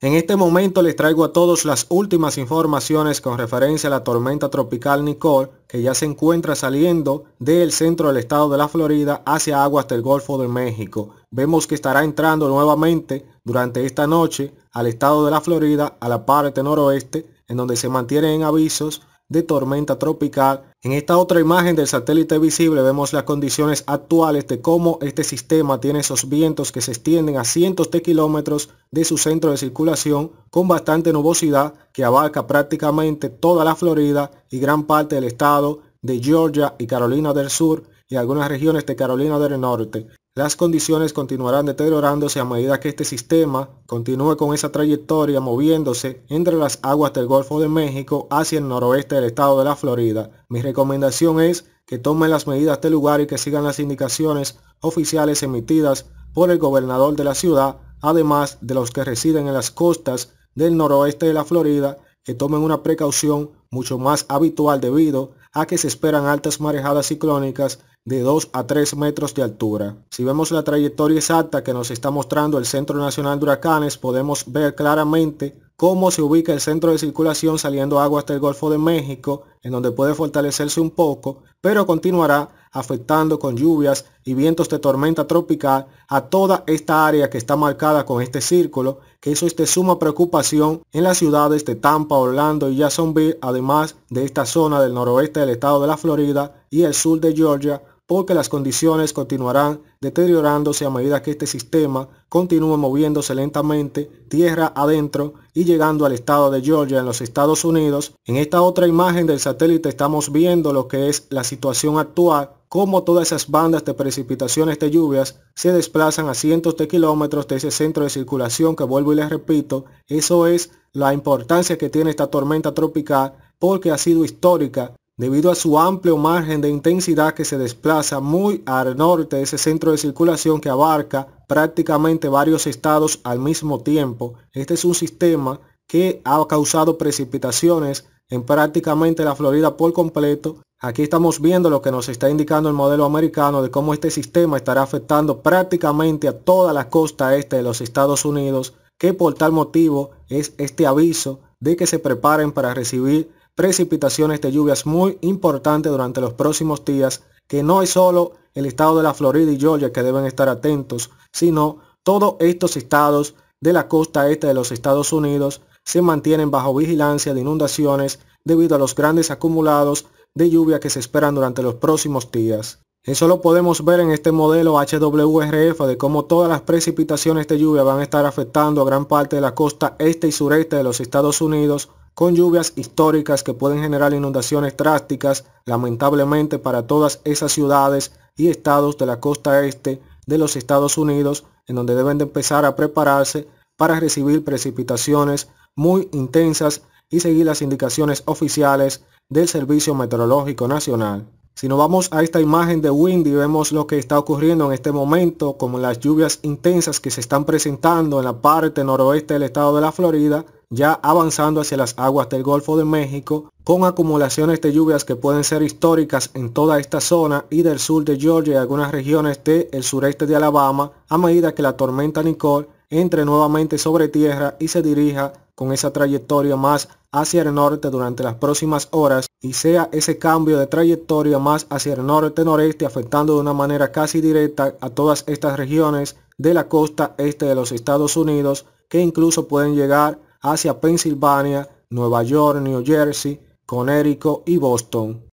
En este momento les traigo a todos las últimas informaciones con referencia a la tormenta tropical Nicole, que ya se encuentra saliendo del centro del estado de la Florida hacia aguas del Golfo de México. Vemos que estará entrando nuevamente durante esta noche al estado de la Florida, a la parte noroeste, en donde se mantienen avisos de tormenta tropical. En esta otra imagen del satélite visible vemos las condiciones actuales de cómo este sistema tiene esos vientos que se extienden a cientos de kilómetros de su centro de circulación con bastante nubosidad que abarca prácticamente toda la Florida y gran parte del estado de Georgia y Carolina del Sur y algunas regiones de Carolina del Norte las condiciones continuarán deteriorándose a medida que este sistema continúe con esa trayectoria moviéndose entre las aguas del Golfo de México hacia el noroeste del estado de la Florida. Mi recomendación es que tomen las medidas de lugar y que sigan las indicaciones oficiales emitidas por el gobernador de la ciudad, además de los que residen en las costas del noroeste de la Florida, que tomen una precaución mucho más habitual debido a que se esperan altas marejadas ciclónicas de 2 a 3 metros de altura. Si vemos la trayectoria exacta que nos está mostrando el Centro Nacional de Huracanes, podemos ver claramente cómo se ubica el centro de circulación saliendo agua hasta el Golfo de México, en donde puede fortalecerse un poco, pero continuará afectando con lluvias y vientos de tormenta tropical a toda esta área que está marcada con este círculo, que eso es de suma preocupación en las ciudades de Tampa, Orlando y Jacksonville, además de esta zona del noroeste del estado de la Florida y el sur de Georgia, porque las condiciones continuarán deteriorándose a medida que este sistema continúe moviéndose lentamente tierra adentro y llegando al estado de Georgia en los Estados Unidos. En esta otra imagen del satélite estamos viendo lo que es la situación actual, cómo todas esas bandas de precipitaciones de lluvias se desplazan a cientos de kilómetros de ese centro de circulación que vuelvo y les repito, eso es la importancia que tiene esta tormenta tropical porque ha sido histórica Debido a su amplio margen de intensidad que se desplaza muy al norte de ese centro de circulación que abarca prácticamente varios estados al mismo tiempo, este es un sistema que ha causado precipitaciones en prácticamente la Florida por completo. Aquí estamos viendo lo que nos está indicando el modelo americano de cómo este sistema estará afectando prácticamente a toda la costa este de los Estados Unidos, que por tal motivo es este aviso de que se preparen para recibir precipitaciones de lluvias muy importantes durante los próximos días, que no es solo el estado de la Florida y Georgia que deben estar atentos, sino todos estos estados de la costa este de los Estados Unidos se mantienen bajo vigilancia de inundaciones debido a los grandes acumulados de lluvia que se esperan durante los próximos días. Eso lo podemos ver en este modelo HWRF de cómo todas las precipitaciones de lluvia van a estar afectando a gran parte de la costa este y sureste de los Estados Unidos con lluvias históricas que pueden generar inundaciones drásticas, lamentablemente para todas esas ciudades y estados de la costa este de los Estados Unidos, en donde deben de empezar a prepararse para recibir precipitaciones muy intensas y seguir las indicaciones oficiales del Servicio Meteorológico Nacional. Si nos vamos a esta imagen de Windy, vemos lo que está ocurriendo en este momento, como las lluvias intensas que se están presentando en la parte noroeste del estado de la Florida, ya avanzando hacia las aguas del Golfo de México, con acumulaciones de lluvias que pueden ser históricas en toda esta zona y del sur de Georgia y algunas regiones del el sureste de Alabama, a medida que la tormenta Nicole entre nuevamente sobre tierra y se dirija con esa trayectoria más hacia el norte durante las próximas horas y sea ese cambio de trayectoria más hacia el norte-noreste afectando de una manera casi directa a todas estas regiones de la costa este de los Estados Unidos que incluso pueden llegar hacia Pensilvania, Nueva York, New Jersey, Connecticut y Boston.